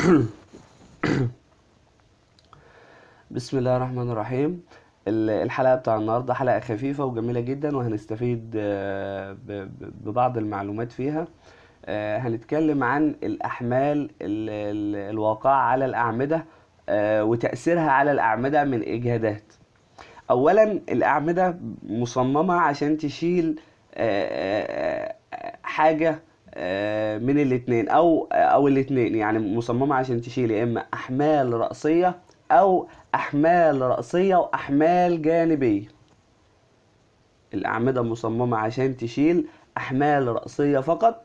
بسم الله الرحمن الرحيم الحلقة بتاع النهاردة حلقة خفيفة وجميلة جدا وهنستفيد آه، ببعض المعلومات فيها آه، هنتكلم عن الأحمال الواقعة على الأعمدة آه، وتأثيرها على الأعمدة من إجهادات أولا الأعمدة مصممة عشان تشيل حاجة آه، من الاثنين او او الاثنين يعني مصممه عشان تشيل يا اما احمال راسيه او احمال راسيه واحمال جانبيه الاعمده مصممه عشان تشيل احمال راسيه فقط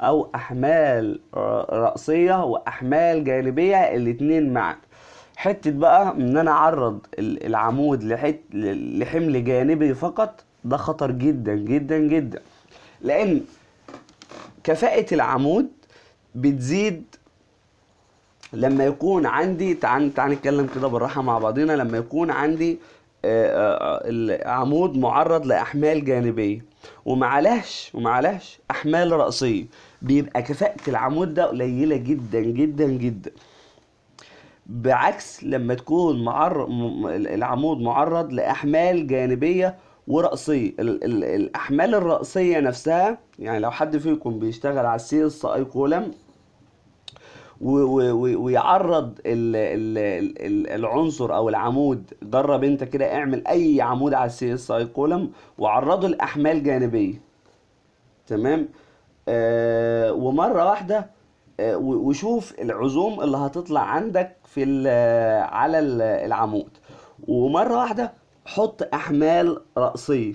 او احمال راسيه واحمال جانبيه الاثنين معا حته بقى ان انا اعرض العمود لحت لحمل جانبي فقط ده خطر جدا جدا جدا لان كفاءة العمود بتزيد لما يكون عندي تعال تعال نتكلم كده بالراحة مع بعضينا لما يكون عندي آه، آه، العمود معرض لأحمال جانبية ومعلهش ومعلهش أحمال رأسية بيبقى كفاءة العمود ده قليلة جدا جدا جدا بعكس لما تكون معر... العمود معرض لأحمال جانبية ورأسية ال ال الأحمال الرأسية نفسها يعني لو حد فيكم بيشتغل على السي اس ويعرض ال ال ال العنصر او العمود جرب انت كده اعمل اي عمود على السي اس اي كولم وعرضه لاحمال جانبيه تمام آه ومره واحده آه، وشوف العزوم اللي هتطلع عندك في على العمود ومره واحده حط احمال رأسية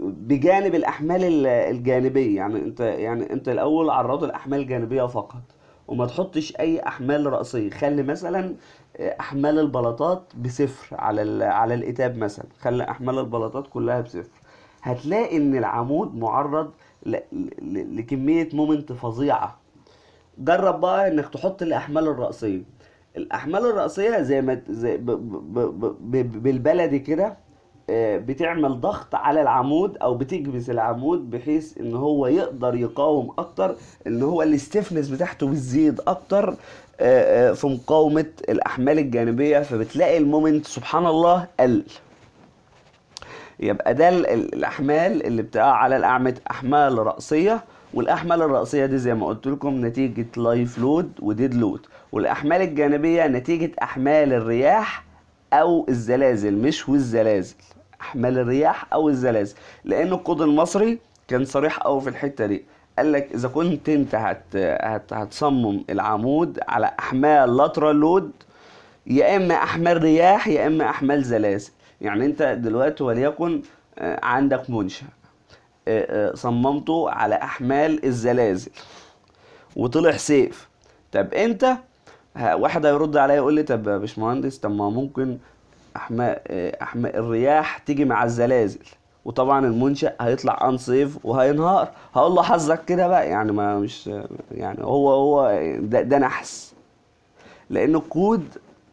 بجانب الاحمال الجانبية يعني انت يعني انت الاول عرض الاحمال الجانبية فقط وما تحطش اي احمال رأسية خلي مثلا آه، احمال البلاطات بصفر على على الاتاب مثلا خلي احمال البلاطات كلها بصفر هتلاقي ان العمود معرض لكمية مومنت فظيعة جرب بقى انك تحط الاحمال الرأسية الاحمال الراسيه زي ما زي ب ب ب بالبلدي كده آه، بتعمل ضغط على العمود او بتكبس العمود بحيث ان هو يقدر يقاوم اكتر ان هو الاستفنس بتاعته بتزيد اكتر آه، آه، في مقاومه الاحمال الجانبيه فبتلاقي المومنت سبحان الله قل يبقى ده الاحمال اللي بتقع على الاعمده احمال راسيه والاحمال الرأسيه دي زي ما قلت لكم نتيجه لايف لود وديد لود والاحمال الجانبيه نتيجه احمال الرياح او الزلازل مش والزلازل احمال الرياح او الزلازل لان الكود المصري كان صريح قوي في الحته دي قال لك اذا كنت انت هت... هت... هتصمم العمود على احمال لاترال لود يا اما احمال رياح يا اما احمال زلازل يعني انت دلوقتي وليكن آه، عندك منشأ صممته على احمال الزلازل وطلع سيف طب انت واحد هيرد عليا يقول لي طب يا باشمهندس طب ما ممكن احماء آه، احماء الرياح تيجي مع الزلازل وطبعا المنشأ هيطلع ان سيف وهينهار هقول له حظك كده بقى يعني ما مش يعني هو هو ده, ده نحس لان الكود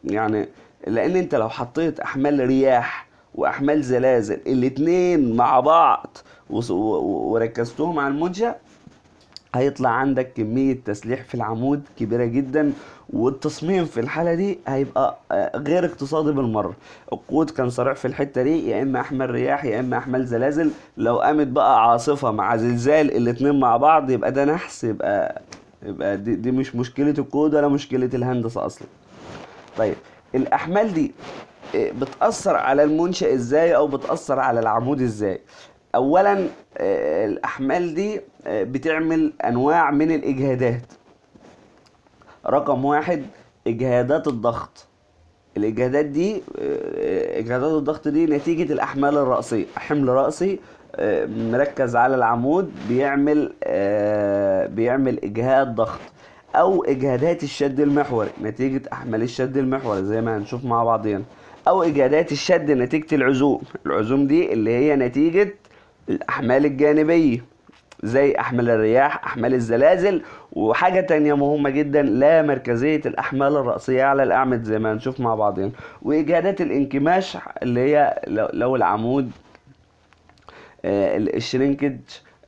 يعني لان انت لو حطيت احمال رياح واحمال زلازل الاتنين مع بعض وركزتهم على المنشا هيطلع عندك كمية تسليح في العمود كبيرة جدا والتصميم في الحالة دي هيبقى آه، غير اقتصادي بالمرة القوت كان صريح في الحتة دي يا إما أحمل رياح يا إما أحمل زلازل لو قامت بقى عاصفة مع زلزال الاتنين مع بعض يبقى ده نحس يبقى يبقى دي, دي مش مشكلة القوت ولا مشكلة الهندسة أصلا طيب الأحمال دي آه، بتأثر على المنشأ ازاي او بتأثر على العمود ازاي اولا آه، الاحمال دي آه، بتعمل انواع من الاجهادات رقم واحد اجهادات الضغط الاجهادات دي آه، اجهادات الضغط دي نتيجة الاحمال الرأسية حمل رأسي مركز على العمود بيعمل بيعمل اجهاد ضغط او اجهادات الشد المحوري نتيجة احمال الشد المحوري زي ما هنشوف مع بعضين او اجهادات الشد نتيجة العزوم العزوم دي اللي هي نتيجة الأحمال الجانبية زي أحمال الرياح أحمال الزلازل وحاجة تانية مهمة جدا لا مركزية الأحمال الرأسية على الأعمد زي ما هنشوف مع بعضين وإجهادات الانكماش اللي هي لو العمود الشرينكج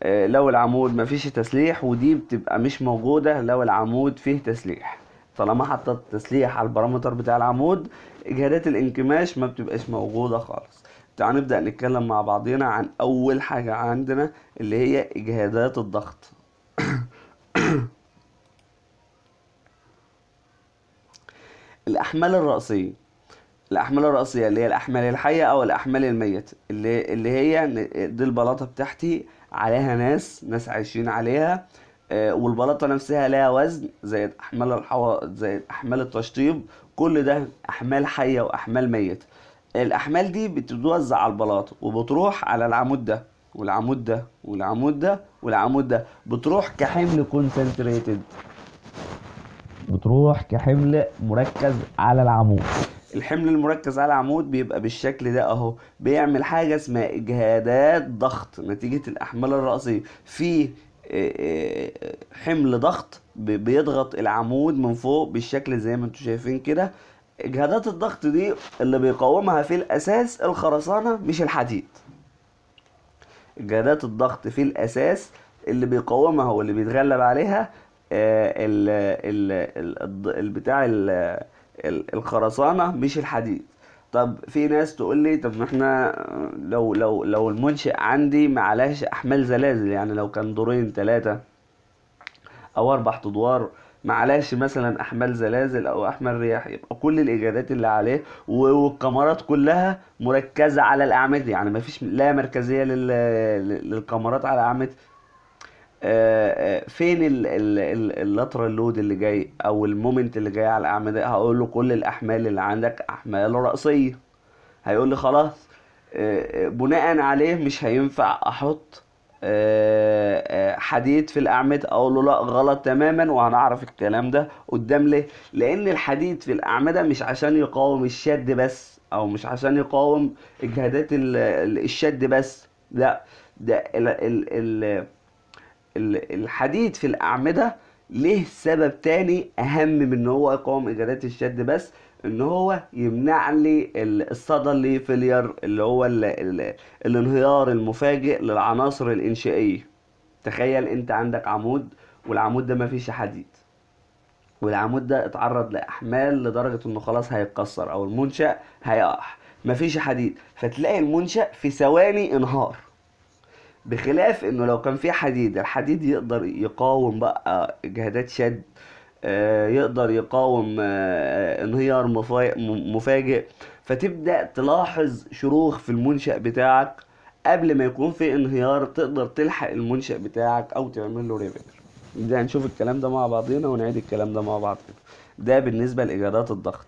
لو العمود آه، آه، مفيش تسليح ودي بتبقى مش موجودة لو العمود فيه تسليح طالما حطت تسليح على البارامتر بتاع العمود إجهادات الانكماش ما بتبقاش موجودة خالص تعالوا نبدأ نتكلم مع بعضينا عن أول حاجة عندنا اللي هي إجهادات الضغط الأحمال الرأسية الأحمال الرأسية اللي هي الأحمال الحية أو الأحمال الميت اللي, اللي هي دي البلاطة بتاعتي عليها ناس ناس عايشين عليها آه، والبلاطة نفسها لها وزن زي أحمال الحوائط زي أحمال التشطيب كل ده أحمال حية وأحمال ميت الاحمال دي بتتوزع على البلاط وبتروح على العمود ده والعمود ده والعمود ده والعمود ده بتروح كحمل كونسنتريتد بتروح كحمل مركز على العمود الحمل المركز على العمود بيبقى بالشكل ده اهو بيعمل حاجه اسمها اجهادات ضغط نتيجه الاحمال الراسيه في آه، آه، حمل ضغط بيضغط العمود من فوق بالشكل زي ما انتم شايفين كده اجهادات الضغط دي اللي بيقاومها في الاساس الخرسانه مش الحديد اجهادات الضغط في الاساس اللي بيقاومها واللي بيتغلب عليها آه، ال ال البتاع الخرسانه مش الحديد طب في ناس تقول لي طب ما احنا آه، لو لو لو المنشئ عندي معلاش احمال زلازل يعني لو كان دورين ثلاثه او اربع ادوار معلاش مثلا احمال زلازل او احمال رياح يبقى كل الاجادات اللي عليه والكاميرات كلها مركزه على الاعمده يعني مفيش لا مركزيه للكاميرات على اعمده آه، آه، فين اللاترال لود اللي جاي او المومنت اللي جاي على الاعمده هقول له كل الاحمال اللي عندك احمال راسيه هيقول لي خلاص آه، بناء عليه مش هينفع احط آه، آه، حديد في الاعمده اقول له لا غلط تماما وهنعرف الكلام ده قدام ليه لان الحديد في الاعمده مش عشان يقاوم الشد بس او مش عشان يقاوم اجهادات الشد بس لا ده الـ الـ الـ الحديد في الاعمده ليه سبب تاني اهم من ان هو يقاوم اجهادات الشد بس ان هو يمنع لي الصدى اللي فيلير اللي هو الانهيار المفاجئ للعناصر الانشائيه تخيل انت عندك عمود والعمود ده مفيش حديد والعمود ده اتعرض لاحمال لدرجه انه خلاص هيتكسر او المنشا هيقع مفيش حديد فتلاقي المنشا في ثواني انهار بخلاف انه لو كان في حديد الحديد يقدر يقاوم بقى جهادات شد يقدر يقاوم آه، انهيار مفاجئ فتبدأ تلاحظ شروخ في المنشأ بتاعك قبل ما يكون في انهيار تقدر تلحق المنشأ بتاعك او تعمل له ريبير ده هنشوف الكلام ده مع بعضينا ونعيد الكلام ده مع بعضنا ده بالنسبة لإيجادات الضغط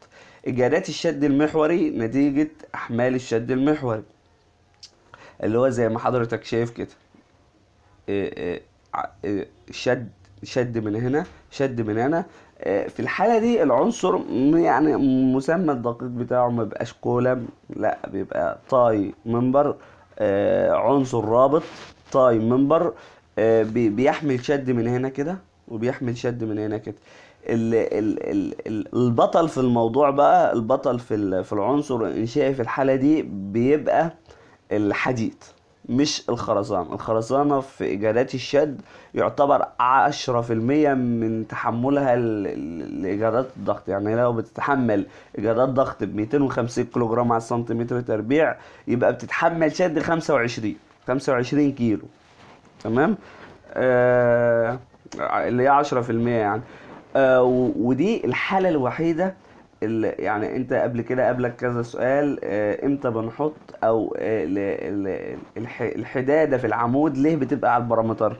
إيجادات الشد المحوري نتيجة أحمال الشد المحوري اللي هو زي ما حضرتك شايف كده الشد آه، آه، شد شد من هنا شد من هنا آه، في الحالة دي العنصر يعني مسمى الدقيق بتاعه ما بيبقاش كولم لا بيبقى تاي منبر آه، عنصر رابط تاي منبر آه، بيحمل شد من هنا كده وبيحمل شد من هنا كده البطل في الموضوع بقى البطل في في العنصر الانشائي في الحالة دي بيبقى الحديد مش الخرزانة الخرزانة في إيجادات الشد يعتبر عشرة في المية من تحملها لإيجادات الضغط يعني لو بتتحمل إيجادات ضغط ب 250 كيلو جرام على السنتيمتر تربيع يبقى بتتحمل شد خمسة وعشرين خمسة وعشرين كيلو تمام آه اللي هي عشرة في المية يعني آه ودي الحالة الوحيدة يعني انت قبل كده قبلك كذا سؤال اه امتى بنحط او اه ال الحداده في العمود ليه بتبقى على البرامتر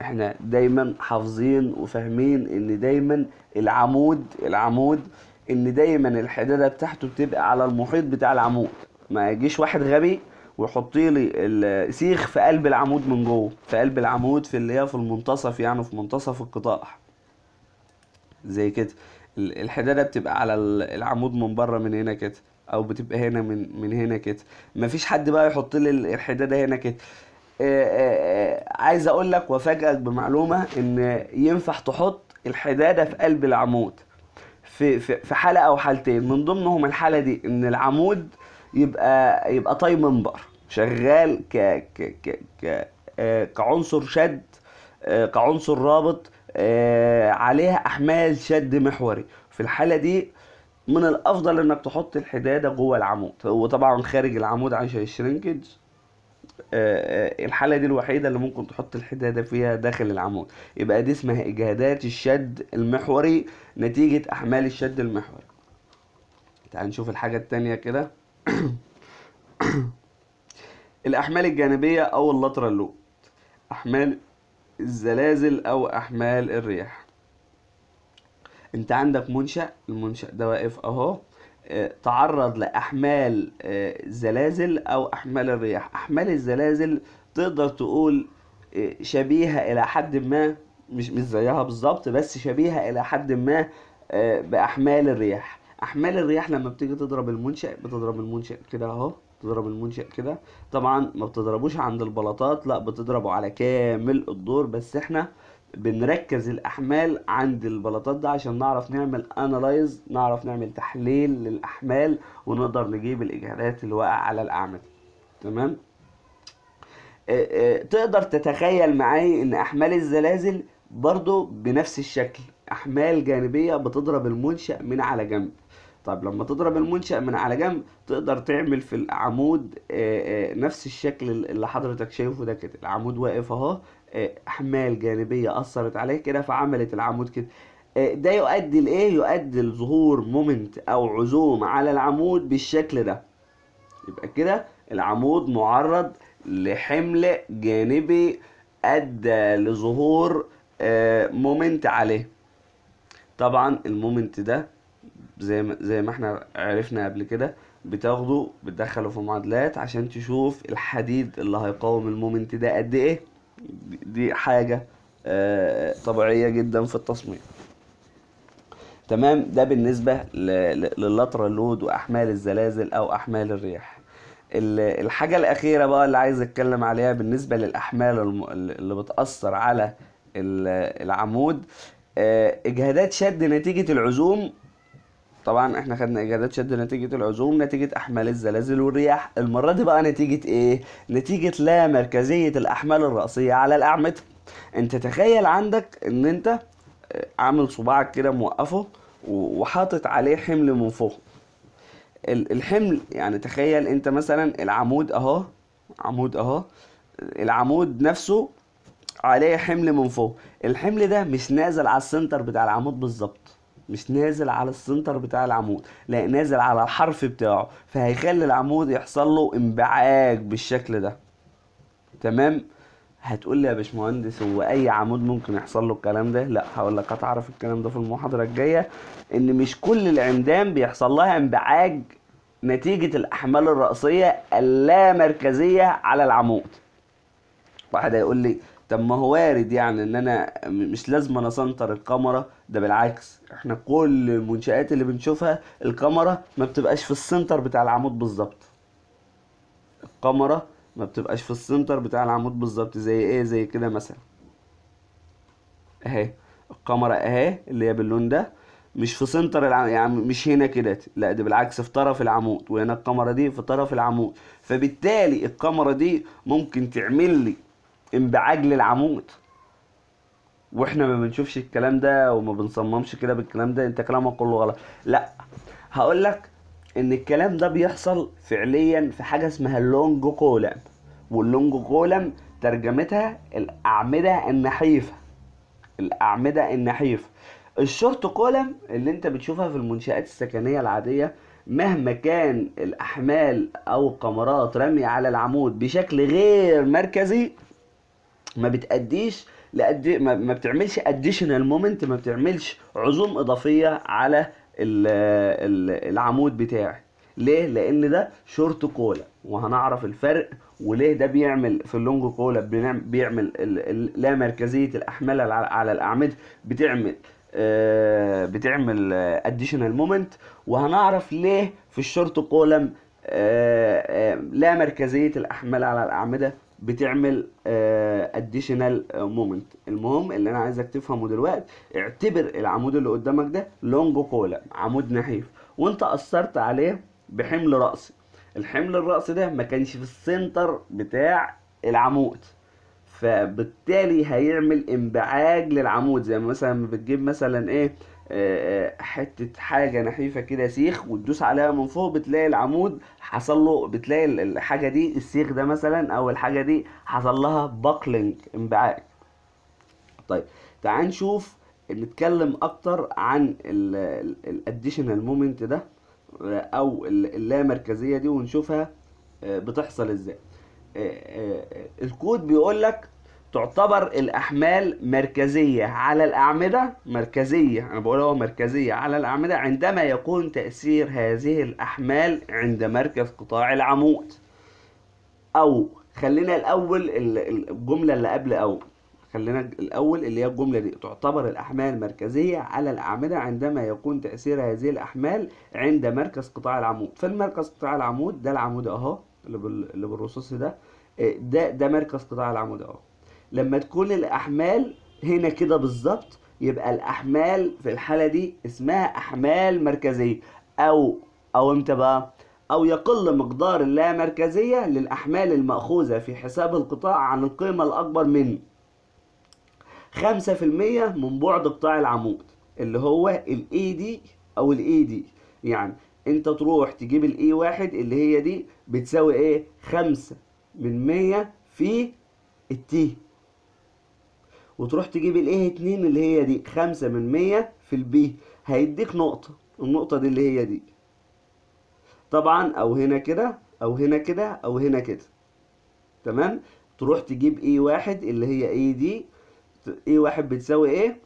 احنا دايما حافظين وفاهمين ان دايما العمود العمود ان دايما الحداده بتاعته بتبقى على المحيط بتاع العمود ما يجيش واحد غبي ويحط لي السيخ في قلب العمود من جوه في قلب العمود في اللي هي في المنتصف يعني في منتصف القطاع زي كده الحداده بتبقى على العمود من بره من هنا كده او بتبقى هنا من من هنا كده مفيش حد بقى يحط لي الحداده هنا كده آه، آه، آه، عايز اقول لك وافاجئك بمعلومه ان ينفع تحط الحداده في قلب العمود في في حاله او حالتين من ضمنهم الحاله دي ان العمود يبقى يبقى طاي منبر شغال ك ك ك كعنصر شد كعنصر رابط آه، عليها احمال شد محوري في الحاله دي من الافضل انك تحط الحداده جوه العمود وطبعا خارج العمود عشان الشرينكج آه، آه، الحاله دي الوحيده اللي ممكن تحط الحداده فيها داخل العمود يبقى دي اسمها اجهادات الشد المحوري نتيجه احمال الشد المحوري تعال نشوف الحاجه التانية كده الاحمال الجانبيه او اللاترال لود احمال الزلازل أو أحمال الرياح أنت عندك منشأ المنشأ ده واقف أهو آه، تعرض لأحمال آه، زلازل أو أحمال الرياح أحمال الزلازل تقدر تقول آه، شبيهة إلى حد ما مش مش زيها بالظبط بس شبيهة إلى حد ما بأحمال الرياح أحمال الرياح لما بتيجي تضرب المنشأ بتضرب المنشأ كده أهو تضرب المنشأ كده طبعا ما بتضربوش عند البلاطات لا بتضربه على كامل الدور بس احنا بنركز الاحمال عند البلاطات ده عشان نعرف نعمل انالايز نعرف نعمل تحليل للاحمال ونقدر نجيب الاجهادات اللي واقع على الاعمده تمام آه، آه، تقدر تتخيل معايا ان احمال الزلازل برضو بنفس الشكل احمال جانبيه بتضرب المنشا من على جنب طب لما تضرب المنشأ من على جنب تقدر تعمل في العمود آه، آه، نفس الشكل اللي حضرتك شايفه ده كده العمود واقف اهو احمال آه، جانبية اثرت عليه كده فعملت العمود كده ده يؤدي لايه يؤدي لظهور مومنت او عزوم على العمود بالشكل ده يبقى كده العمود معرض لحمل جانبي ادى لظهور مومنت عليه طبعا المومنت ده زي ما زي ما احنا عرفنا قبل كده بتاخده بتدخله في معادلات عشان تشوف الحديد اللي هيقاوم المومنت ده قد ايه دي حاجه آه، طبيعيه جدا في التصميم تمام ده بالنسبه لللاترال لود واحمال الزلازل او احمال الرياح الحاجه الاخيره بقى اللي عايز اتكلم عليها بالنسبه للاحمال اللي بتاثر على العمود آه، اجهادات شد نتيجه العزوم طبعا احنا خدنا اجابات شد نتيجه العزوم نتيجه احمال الزلازل والرياح المره دي بقى نتيجه ايه نتيجه لا مركزيه الاحمال الراسيه على الاعمده انت تخيل عندك ان انت آه، عامل صباعك كده موقفه وحاطط عليه حمل من فوق الحمل يعني تخيل انت مثلا العمود اهو عمود اهو العمود نفسه عليه حمل من فوق الحمل ده مش نازل على السنتر بتاع العمود بالظبط مش نازل على السنتر بتاع العمود لا نازل على الحرف بتاعه فهيخلي العمود يحصل له انبعاج بالشكل ده تمام هتقول لي يا باشمهندس هو اي عمود ممكن يحصل له الكلام ده لا هقول لك هتعرف الكلام ده في المحاضره الجايه ان مش كل العمدان بيحصل لها انبعاج نتيجه الاحمال الراسيه اللامركزيه على العمود واحد هيقول لي طب ما هو وارد يعني ان انا مش لازم انا سنتر الكاميرا ده بالعكس احنا كل المنشآت اللي بنشوفها الكاميرا ما بتبقاش في السنتر بتاع العمود بالظبط الكاميرا ما بتبقاش في السنتر بتاع العمود بالظبط زي ايه زي كده مثلا اهي الكاميرا اهي اللي هي باللون ده مش في سنتر العمود يعني مش هنا كده لا ده بالعكس في طرف العمود وهنا الكاميرا دي في طرف العمود فبالتالي الكاميرا دي ممكن تعمل لي انبعاج للعمود واحنا ما بنشوفش الكلام ده وما بنصممش كده بالكلام ده انت كلامك كله غلط لا هقول لك ان الكلام ده بيحصل فعليا في حاجه اسمها اللونج كولم واللونج كولم ترجمتها الاعمده النحيفه الاعمده النحيفه الشورت كولم اللي انت بتشوفها في المنشآت السكنية العادية مهما كان الأحمال أو القمرات رمي على العمود بشكل غير مركزي ما بتأديش لأدي ما بتعملش اديشنال مومنت ما بتعملش عزوم اضافيه على العمود بتاعي ليه لان ده شورت كولا وهنعرف الفرق وليه ده بيعمل في اللونج كولا بيعمل لا مركزيه الاحمال على الاعمده بتعمل بتعمل اديشنال مومنت وهنعرف ليه في الشورت كولم لا مركزيه الاحمال على الاعمده بتعمل اديشنال آه، آه، مومنت المهم اللي انا عايزك تفهمه دلوقتي اعتبر العمود اللي قدامك ده لونج كولا عمود نحيف وانت اثرت عليه بحمل راسي الحمل الراسي ده ما كانش في السنتر بتاع العمود فبالتالي هيعمل انبعاج للعمود زي مثلا بتجيب مثلا ايه آه، آه، حته حاجه نحيفه كده سيخ وتدوس عليها من فوق بتلاقي العمود حصل له بتلاقي الحاجه دي السيخ ده مثلا او الحاجه دي حصل لها باكلينج انبعاج طيب تعال نشوف نتكلم اكتر عن الاديشنال مومنت ده آه، او اللامركزيه دي ونشوفها بتحصل ازاي الكود بيقول لك تعتبر الأحمال مركزية على الأعمدة مركزية أنا بقول هو مركزية على الأعمدة عندما يكون تأثير هذه الأحمال عند مركز قطاع العمود أو خلينا الأول الجملة اللي قبل أول خلينا الأول اللي هي الجملة دي تعتبر الأحمال مركزيه على الأعمدة عندما يكون تأثير هذه الأحمال عند مركز قطاع العمود في المركز قطاع العمود ده العمود أهو اللي بالرصاص ده إيه، ده ده مركز قطاع العمود أهو لما تكون الأحمال هنا كده بالظبط يبقى الأحمال في الحالة دي اسمها أحمال مركزية أو أو إمتى بقى؟ أو يقل مقدار اللامركزية للأحمال المأخوذة في حساب القطاع عن القيمة الأكبر من 5% من بعد قطاع العمود اللي هو الاي دي e أو الاي دي e يعني أنت تروح تجيب الاي e A1 اللي هي دي بتساوي إيه؟ 5 من 100 في التي وتروح تجيب الايه 2 اللي هي دي 5 من 100 في البي هيديك نقطة النقطة دي اللي هي دي طبعا او هنا كده او هنا كده او هنا كده تمام تروح تجيب اي واحد اللي هي اي دي اي واحد بتساوي ايه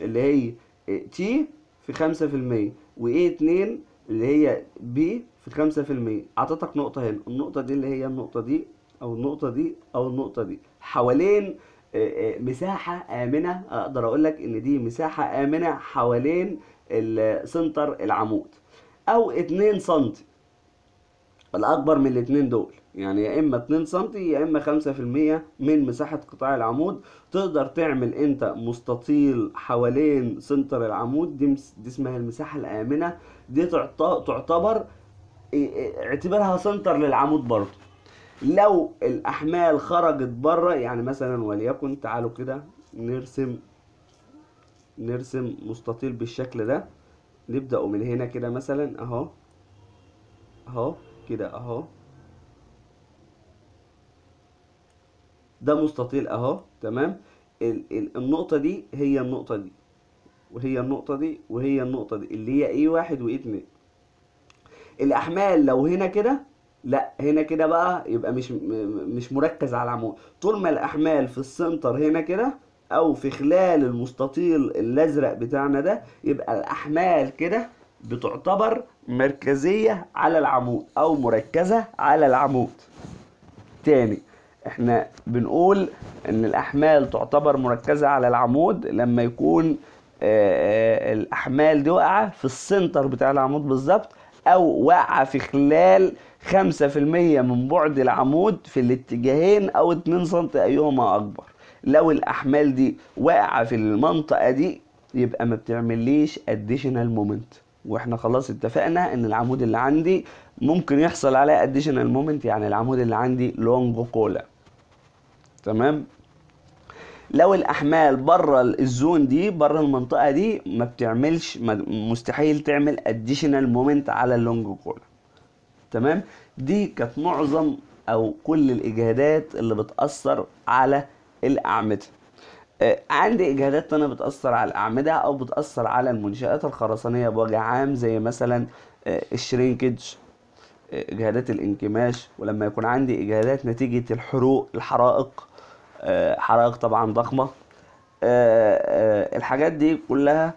اللي هي تي في خمسة في المية واي اتنين اللي هي بي في خمسة في المية عطتك نقطة هنا النقطة دي اللي هي النقطة دي او النقطة دي او النقطة دي حوالين آه، آه، مساحه امنه اقدر اقول لك ان دي مساحه امنه حوالين السنتر العمود او 2 سم الاكبر من الاثنين دول يعني يا اما 2 سم يا اما 5% من مساحه قطاع العمود تقدر تعمل انت مستطيل حوالين سنتر العمود دي, دي اسمها المساحه الامنه دي تعتبر اعتبرها سنتر للعمود برضه لو الأحمال خرجت بره يعني مثلا وليكن تعالوا كده نرسم نرسم مستطيل بالشكل ده نبدأ من هنا كده مثلا أهو أهو كده أهو ده مستطيل أهو تمام النقطة دي هي النقطة دي وهي النقطة دي وهي النقطة دي اللي هي ايه واحد وايه اتنين الأحمال لو هنا كده لا هنا كده بقى يبقى مش مش مركز على العمود طول ما الاحمال في السنتر هنا كده او في خلال المستطيل الازرق بتاعنا ده يبقى الاحمال كده بتعتبر مركزيه على العمود او مركزه على العمود تاني احنا بنقول ان الاحمال تعتبر مركزه على العمود لما يكون الاحمال دي واقعه في السنتر بتاع العمود بالظبط او واقعه في خلال خمسة في المية من بعد العمود في الاتجاهين أو اتنين سنتي أيهما أكبر لو الأحمال دي واقعة في المنطقة دي يبقى ما بتعمليش اديشنال مومنت واحنا خلاص اتفقنا ان العمود اللي عندي ممكن يحصل عليه اديشنال مومنت يعني العمود اللي عندي لونج كولا تمام لو الاحمال بره الزون دي بره المنطقه دي ما بتعملش مستحيل تعمل اديشنال مومنت على اللونج كولا تمام دي كانت معظم او كل الاجهادات اللي بتاثر على الاعمده آه، عندي اجهادات تانية بتاثر على الاعمده او بتاثر على المنشات الخرسانيه بوجه عام زي مثلا آه، الشرينكج آه، اجهادات الانكماش ولما يكون عندي اجهادات نتيجه الحروق الحرائق حرائق طبعا ضخمه الحاجات دي كلها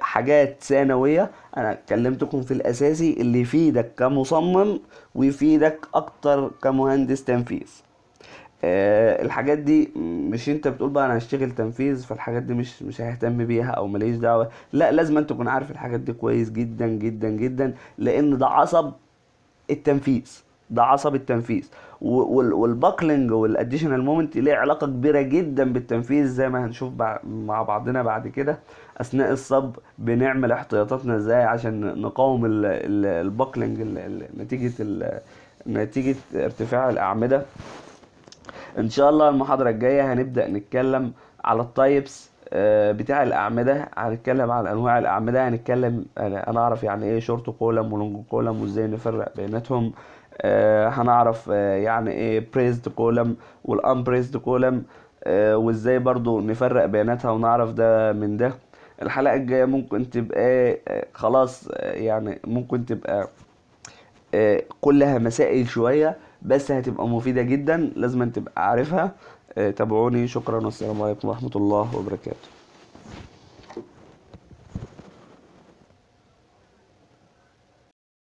حاجات ثانوية أنا كلمتكم في الأساسي اللي يفيدك كمصمم ويفيدك أكتر كمهندس تنفيذ آه، الحاجات دي مش انت بتقول بقى انا هشتغل تنفيذ فالحاجات دي مش مش ههتم بيها او ماليش دعوه لا لازم انت تكون عارف الحاجات دي كويس جدا جدا جدا لان ده عصب التنفيذ ده عصب التنفيذ والباكلنج والاديشنال مومنت ليه علاقه كبيره جدا بالتنفيذ زي ما هنشوف مع بعضنا بعد كده اثناء الصب بنعمل احتياطاتنا ازاي عشان نقاوم الباكلنج نتيجه نتيجه ارتفاع الاعمده ان شاء الله المحاضره الجايه هنبدا نتكلم على التايبس آه، بتاع الاعمده هنتكلم عن انواع الاعمده هنتكلم انا اعرف يعني ايه شورت كولم ولونج كولم وازاي نفرق بيناتهم آه، هنعرف آه، يعني ايه بريزد كولم والانبريزد كولم وازاي برضو نفرق بياناتها ونعرف ده من ده الحلقة الجاية ممكن تبقى آه، خلاص يعني ممكن تبقى كلها مسائل شوية بس هتبقى مفيدة جدا لازم تبقى عارفها تابعوني شكرا والسلام عليكم ورحمة الله وبركاته